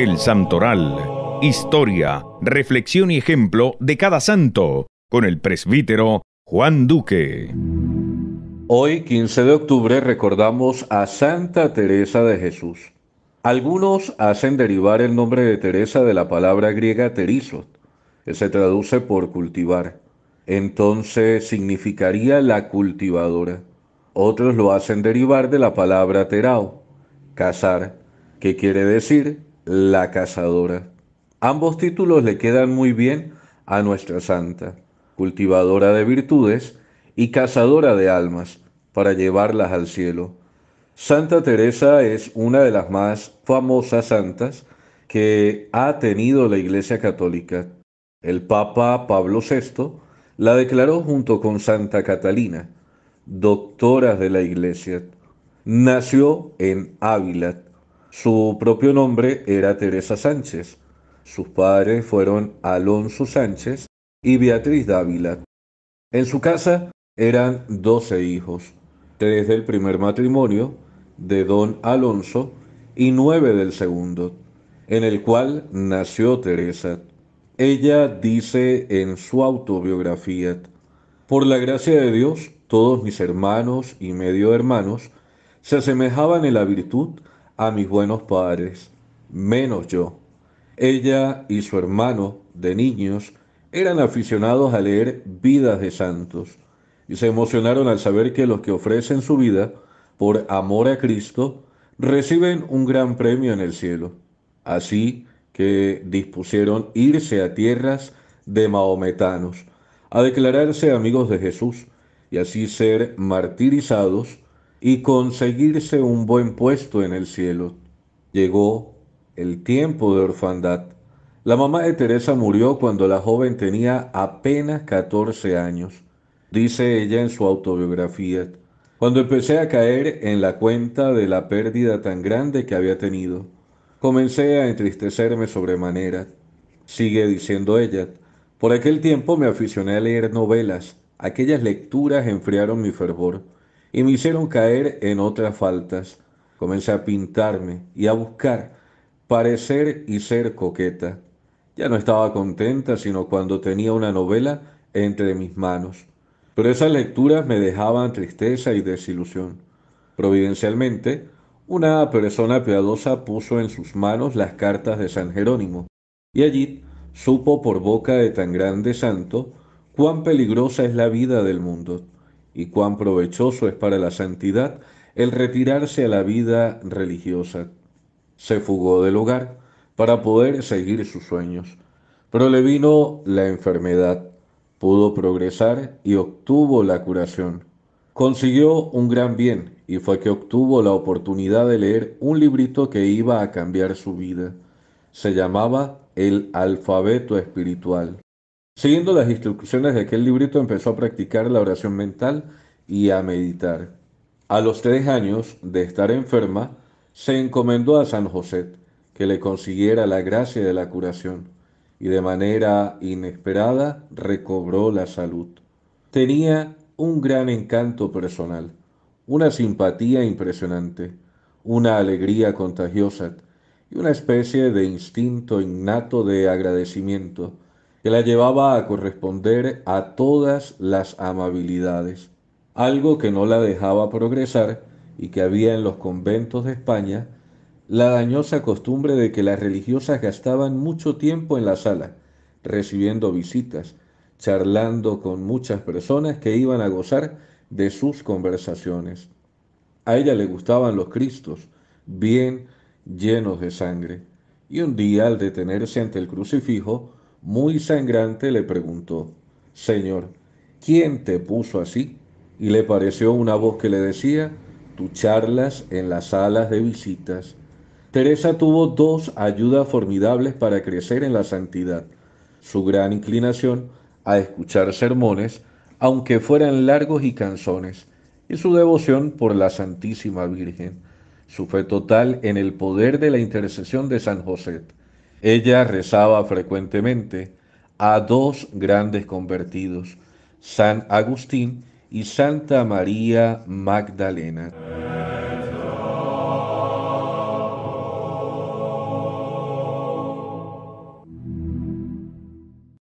El Santoral. Historia, reflexión y ejemplo de cada santo, con el presbítero Juan Duque. Hoy, 15 de octubre, recordamos a Santa Teresa de Jesús. Algunos hacen derivar el nombre de Teresa de la palabra griega terizot, que se traduce por cultivar. Entonces significaría la cultivadora. Otros lo hacen derivar de la palabra terao, cazar, que quiere decir la Cazadora. Ambos títulos le quedan muy bien a nuestra santa, cultivadora de virtudes y cazadora de almas, para llevarlas al cielo. Santa Teresa es una de las más famosas santas que ha tenido la Iglesia Católica. El Papa Pablo VI la declaró junto con Santa Catalina, doctora de la Iglesia. Nació en Ávila, su propio nombre era Teresa Sánchez. Sus padres fueron Alonso Sánchez y Beatriz Dávila. En su casa eran doce hijos, tres del primer matrimonio de don Alonso y nueve del segundo, en el cual nació Teresa. Ella dice en su autobiografía, por la gracia de Dios, todos mis hermanos y medio hermanos se asemejaban en la virtud a mis buenos padres, menos yo. Ella y su hermano, de niños, eran aficionados a leer vidas de santos y se emocionaron al saber que los que ofrecen su vida por amor a Cristo reciben un gran premio en el cielo. Así que dispusieron irse a tierras de Mahometanos a declararse amigos de Jesús y así ser martirizados y conseguirse un buen puesto en el cielo. Llegó el tiempo de orfandad. La mamá de Teresa murió cuando la joven tenía apenas 14 años, dice ella en su autobiografía, cuando empecé a caer en la cuenta de la pérdida tan grande que había tenido. Comencé a entristecerme sobremanera, sigue diciendo ella. Por aquel tiempo me aficioné a leer novelas, aquellas lecturas enfriaron mi fervor y me hicieron caer en otras faltas. Comencé a pintarme y a buscar parecer y ser coqueta. Ya no estaba contenta sino cuando tenía una novela entre mis manos. Pero esas lecturas me dejaban tristeza y desilusión. Providencialmente, una persona piadosa puso en sus manos las cartas de San Jerónimo, y allí supo por boca de tan grande santo cuán peligrosa es la vida del mundo y cuán provechoso es para la santidad el retirarse a la vida religiosa. Se fugó del hogar para poder seguir sus sueños, pero le vino la enfermedad, pudo progresar y obtuvo la curación. Consiguió un gran bien y fue que obtuvo la oportunidad de leer un librito que iba a cambiar su vida. Se llamaba El Alfabeto Espiritual. Siguiendo las instrucciones de aquel librito, empezó a practicar la oración mental y a meditar. A los tres años de estar enferma, se encomendó a San José que le consiguiera la gracia de la curación y de manera inesperada recobró la salud. Tenía un gran encanto personal, una simpatía impresionante, una alegría contagiosa y una especie de instinto innato de agradecimiento que la llevaba a corresponder a todas las amabilidades, algo que no la dejaba progresar y que había en los conventos de España, la dañosa costumbre de que las religiosas gastaban mucho tiempo en la sala, recibiendo visitas, charlando con muchas personas que iban a gozar de sus conversaciones. A ella le gustaban los Cristos, bien llenos de sangre, y un día al detenerse ante el crucifijo, muy sangrante, le preguntó, Señor, ¿quién te puso así? Y le pareció una voz que le decía, tu charlas en las salas de visitas. Teresa tuvo dos ayudas formidables para crecer en la santidad, su gran inclinación a escuchar sermones, aunque fueran largos y canzones, y su devoción por la Santísima Virgen. Su fe total en el poder de la intercesión de San José. Ella rezaba frecuentemente a dos grandes convertidos, San Agustín y Santa María Magdalena.